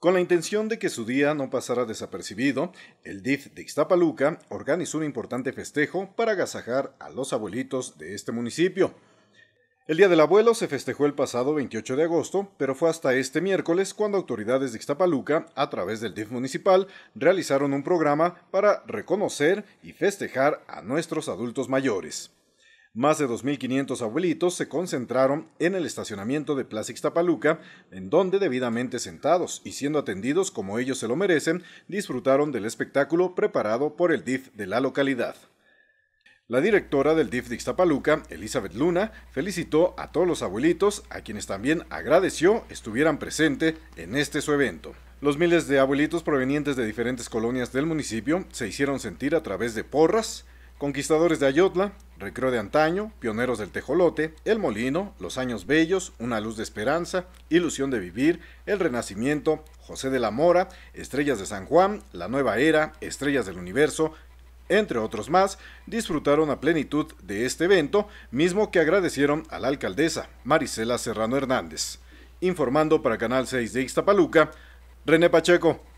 Con la intención de que su día no pasara desapercibido, el DIF de Ixtapaluca organizó un importante festejo para agasajar a los abuelitos de este municipio. El Día del Abuelo se festejó el pasado 28 de agosto, pero fue hasta este miércoles cuando autoridades de Ixtapaluca, a través del DIF municipal, realizaron un programa para reconocer y festejar a nuestros adultos mayores. Más de 2.500 abuelitos se concentraron en el estacionamiento de Plaza Ixtapaluca, en donde debidamente sentados y siendo atendidos como ellos se lo merecen, disfrutaron del espectáculo preparado por el DIF de la localidad. La directora del DIF de Ixtapaluca, Elizabeth Luna, felicitó a todos los abuelitos, a quienes también agradeció estuvieran presentes en este su evento. Los miles de abuelitos provenientes de diferentes colonias del municipio se hicieron sentir a través de porras, conquistadores de Ayotla, Recreo de antaño, Pioneros del Tejolote, El Molino, Los Años Bellos, Una Luz de Esperanza, Ilusión de Vivir, El Renacimiento, José de la Mora, Estrellas de San Juan, La Nueva Era, Estrellas del Universo, entre otros más, disfrutaron a plenitud de este evento, mismo que agradecieron a la alcaldesa Marisela Serrano Hernández. Informando para Canal 6 de Ixtapaluca, René Pacheco.